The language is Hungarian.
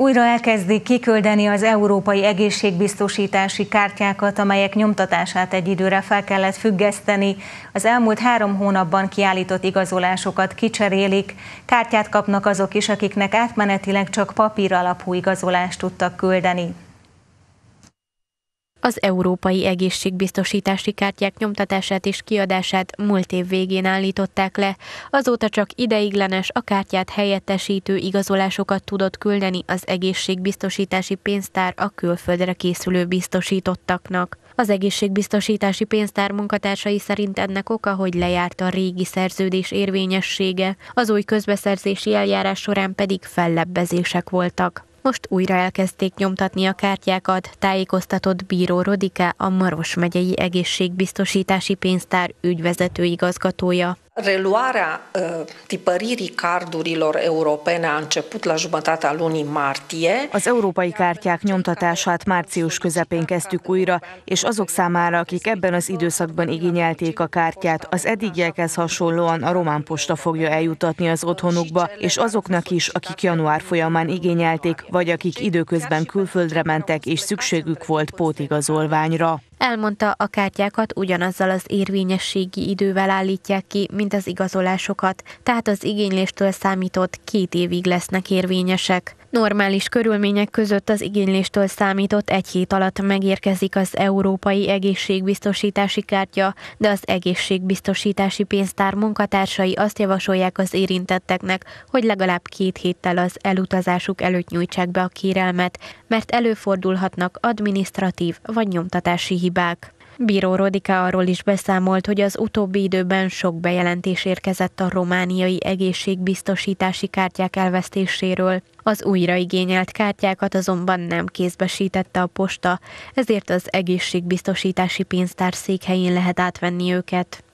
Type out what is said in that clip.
Újra elkezdik kiküldeni az európai egészségbiztosítási kártyákat, amelyek nyomtatását egy időre fel kellett függeszteni. Az elmúlt három hónapban kiállított igazolásokat kicserélik. Kártyát kapnak azok is, akiknek átmenetileg csak papír alapú igazolást tudtak küldeni az európai egészségbiztosítási kártyák nyomtatását és kiadását múlt év végén állították le. Azóta csak ideiglenes a kártyát helyettesítő igazolásokat tudott küldeni az egészségbiztosítási pénztár a külföldre készülő biztosítottaknak. Az egészségbiztosítási pénztár munkatársai szerint ennek oka, hogy lejárt a régi szerződés érvényessége, az új közbeszerzési eljárás során pedig fellebbezések voltak. Most újra elkezdték nyomtatni a kártyákat, tájékoztatott bíró Rodika, a Maros megyei egészségbiztosítási pénztár ügyvezető igazgatója. Reluarea tipăririi cardurilor europene a început la jumătatea lunii martie. Az európai kártyák nyomtatását március közepén kezdtük újra, és azok számára, akik ebben az időszakban igényelték a kártyát, az eddigiekhez hasonlóan a román posta fogja eljutatni az otthonukba, és azoknak is, akik január folyamán igényelték, vagy akik időközben külföldre mentek és szükségük volt pótigazolványra. Elmondta, a kártyákat ugyanazzal az érvényességi idővel állítják ki, mint az igazolásokat, tehát az igényléstől számított két évig lesznek érvényesek. Normális körülmények között az igényléstől számított egy hét alatt megérkezik az Európai Egészségbiztosítási Kártya, de az Egészségbiztosítási Pénztár munkatársai azt javasolják az érintetteknek, hogy legalább két héttel az elutazásuk előtt nyújtsák be a kérelmet, mert előfordulhatnak adminisztratív vagy nyomtatási hibák hibák. Bíró Rodika arról is beszámolt, hogy az utóbbi időben sok bejelentés érkezett a romániai egészségbiztosítási kártyák elvesztéséről. Az újra igényelt kártyákat azonban nem kézbesítette a posta, ezért az egészségbiztosítási pénztár székhelyén lehet átvenni őket.